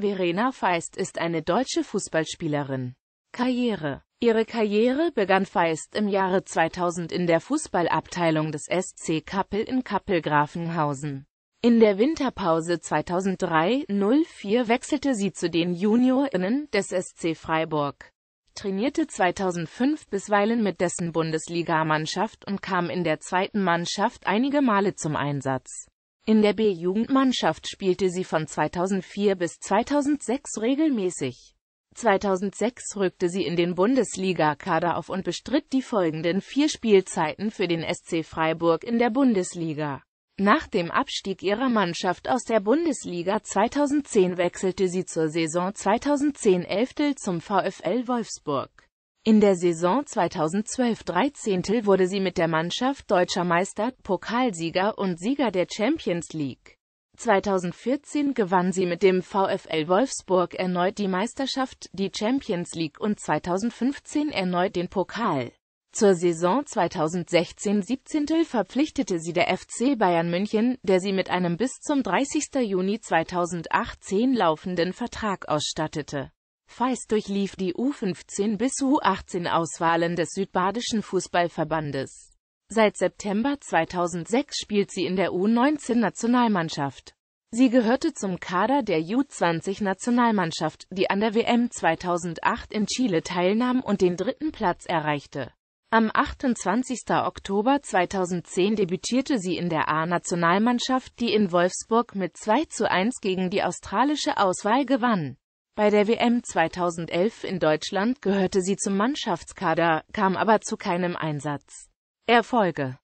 Verena Feist ist eine deutsche Fußballspielerin. Karriere Ihre Karriere begann Feist im Jahre 2000 in der Fußballabteilung des SC Kappel in Kappel-Grafenhausen. In der Winterpause 2003-04 wechselte sie zu den JuniorInnen des SC Freiburg, trainierte 2005 bisweilen mit dessen Bundesligamannschaft und kam in der zweiten Mannschaft einige Male zum Einsatz. In der B-Jugendmannschaft spielte sie von 2004 bis 2006 regelmäßig. 2006 rückte sie in den Bundesliga-Kader auf und bestritt die folgenden vier Spielzeiten für den SC Freiburg in der Bundesliga. Nach dem Abstieg ihrer Mannschaft aus der Bundesliga 2010 wechselte sie zur Saison 2010-11 zum VfL Wolfsburg. In der Saison 2012-13 wurde sie mit der Mannschaft deutscher Meister, Pokalsieger und Sieger der Champions League. 2014 gewann sie mit dem VfL Wolfsburg erneut die Meisterschaft, die Champions League und 2015 erneut den Pokal. Zur Saison 2016-17 verpflichtete sie der FC Bayern München, der sie mit einem bis zum 30. Juni 2018 laufenden Vertrag ausstattete. Feist durchlief die U15 bis U18 Auswahlen des südbadischen Fußballverbandes. Seit September 2006 spielt sie in der U19-Nationalmannschaft. Sie gehörte zum Kader der U20-Nationalmannschaft, die an der WM 2008 in Chile teilnahm und den dritten Platz erreichte. Am 28. Oktober 2010 debütierte sie in der A-Nationalmannschaft, die in Wolfsburg mit 2 zu 1 gegen die australische Auswahl gewann. Bei der WM 2011 in Deutschland gehörte sie zum Mannschaftskader, kam aber zu keinem Einsatz. Erfolge